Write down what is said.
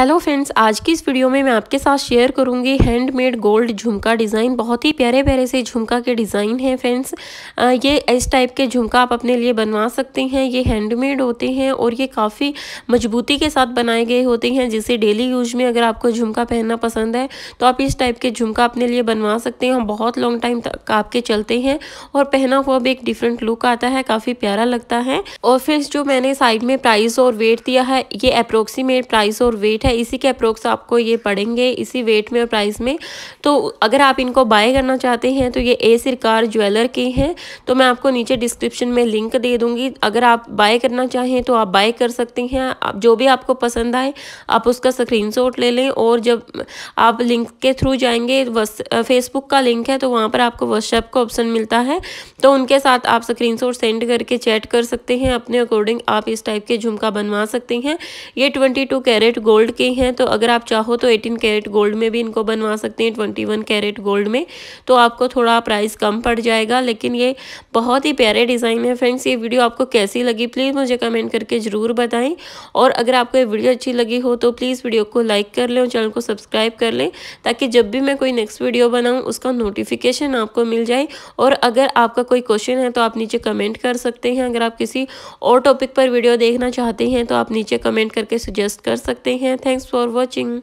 hello friends आज की इस वीडियो में मैं आपके साथ शेयर करूंगी हैंडमेड गोल्ड झुमका डिज़ाइन बहुत ही प्यारे प्यारे से झुमका के डिज़ाइन हैं फ्रेंड्स ये इस टाइप के झुमका आप अपने लिए बनवा सकते हैं ये हैंडमेड होते हैं और ये काफ़ी मजबूती के साथ बनाए गए होते हैं जिसे डेली यूज में अगर आपको झुमका पहनना पसंद है तो आप इस टाइप के झुमका अपने लिए बनवा सकते हैं बहुत लॉन्ग टाइम तक आपके चलते हैं और पहना हुआ भी एक डिफरेंट लुक आता है काफ़ी प्यारा लगता है और फ्रेंड्स जो मैंने साइड में प्राइस और वेट दिया है ये अप्रोक्सीमेट प्राइस और वेट है है इसी के अप्रोक्स आपको ये पड़ेंगे इसी वेट में और प्राइस में तो अगर आप इनको बाय करना चाहते हैं तो ये ए सिरकार ज्वेलर के हैं तो मैं आपको नीचे डिस्क्रिप्शन में लिंक दे दूँगी अगर आप बाय करना चाहें तो आप बाय कर सकते हैं जो भी आपको पसंद आए आप उसका स्क्रीन ले लें और जब आप लिंक के थ्रू जाएंगे फेसबुक का लिंक है तो वहाँ पर आपको व्हाट्सएप का ऑप्शन मिलता है तो उनके साथ आप स्क्रीन सेंड करके चैट कर सकते हैं अपने अकॉर्डिंग आप इस टाइप के झुमका बनवा सकते हैं ये ट्वेंटी कैरेट गोल्ड गोल्ड के हैं तो अगर आप चाहो तो एटीन कैरेट गोल्ड में भी इनको बनवा सकते हैं ट्वेंटी वन कैरेट गोल्ड में तो आपको थोड़ा प्राइस कम पड़ जाएगा लेकिन ये बहुत ही प्यारे डिज़ाइन है फ्रेंड्स ये वीडियो आपको कैसी लगी प्लीज़ मुझे कमेंट करके ज़रूर बताएं और अगर आपको ये वीडियो अच्छी लगी हो तो प्लीज़ वीडियो को लाइक कर लें और चैनल को सब्सक्राइब कर लें ताकि जब भी मैं कोई नेक्स्ट वीडियो बनाऊँ उसका नोटिफिकेशन आपको मिल जाए और अगर आपका कोई क्वेश्चन है तो आप नीचे कमेंट कर सकते हैं अगर आप किसी और टॉपिक पर वीडियो देखना चाहते हैं तो आप नीचे कमेंट करके सजेस्ट कर सकते हैं thanks for watching